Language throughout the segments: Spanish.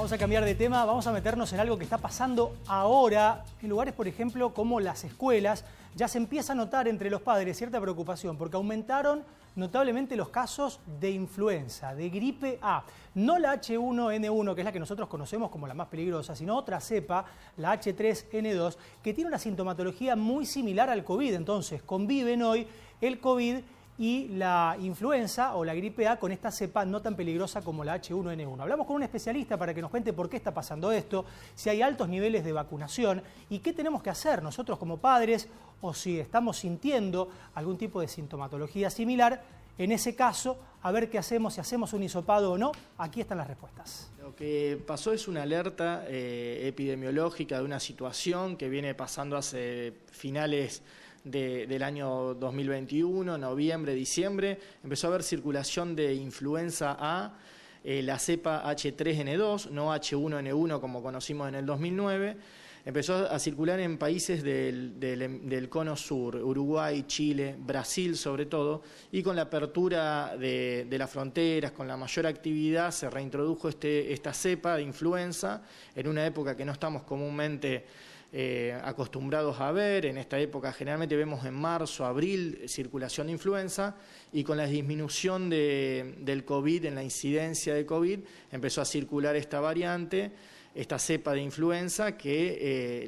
Vamos a cambiar de tema, vamos a meternos en algo que está pasando ahora en lugares, por ejemplo, como las escuelas. Ya se empieza a notar entre los padres cierta preocupación porque aumentaron notablemente los casos de influenza, de gripe A. No la H1N1, que es la que nosotros conocemos como la más peligrosa, sino otra cepa, la H3N2, que tiene una sintomatología muy similar al COVID. Entonces, conviven hoy el COVID y la influenza o la gripe A con esta cepa no tan peligrosa como la H1N1. Hablamos con un especialista para que nos cuente por qué está pasando esto, si hay altos niveles de vacunación y qué tenemos que hacer nosotros como padres o si estamos sintiendo algún tipo de sintomatología similar. En ese caso, a ver qué hacemos, si hacemos un hisopado o no, aquí están las respuestas. Lo que pasó es una alerta eh, epidemiológica de una situación que viene pasando hace finales de, del año 2021, noviembre, diciembre, empezó a haber circulación de influenza A, eh, la cepa H3N2, no H1N1 como conocimos en el 2009. Empezó a circular en países del, cono sur, Uruguay, Chile, Brasil sobre todo, y con la apertura de, las fronteras, con la mayor actividad, se reintrodujo este, esta cepa de influenza en una época que no estamos comúnmente... Eh, acostumbrados a ver. En esta época generalmente vemos en marzo, abril circulación de influenza y con la disminución de, del COVID, en la incidencia de COVID, empezó a circular esta variante esta cepa de influenza que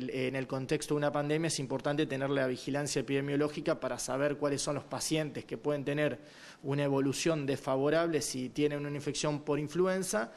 eh, en el contexto de una pandemia es importante tener la vigilancia epidemiológica para saber cuáles son los pacientes que pueden tener una evolución desfavorable si tienen una infección por influenza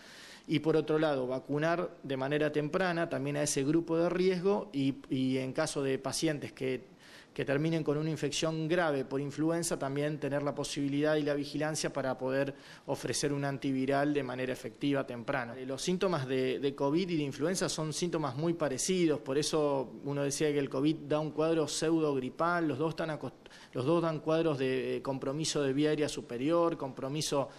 y por otro lado vacunar de manera temprana también a ese grupo de riesgo y en caso de pacientes que que terminen con una infección grave por influenza, también tener la posibilidad y la vigilancia para poder ofrecer un antiviral de manera efectiva temprano. Eh, los síntomas de, COVID y de influenza son síntomas muy parecidos, por eso uno decía que el COVID da un cuadro pseudo gripal, los dos, dan cuadros de compromiso de vía aérea superior, compromiso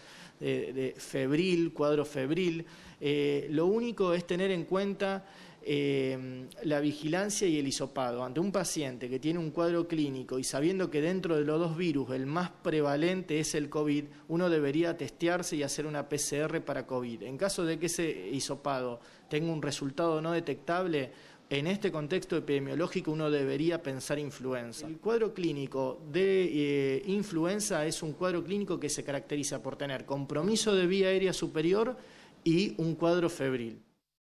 de, febril, cuadro febril. Eh, lo único es tener en cuenta Em, la vigilancia y el hisopado ante un paciente que tiene un cuadro clínico y sabiendo que dentro de los dos virus el más prevalente es el COVID, uno debería testearse y hacer una PCR para COVID. En caso de que ese hisopado tenga un resultado no detectable, en este contexto epidemiológico uno debería pensar influenza. El cuadro clínico de eh, influenza es un cuadro clínico que se caracteriza por tener compromiso de vía aérea superior y un cuadro febril.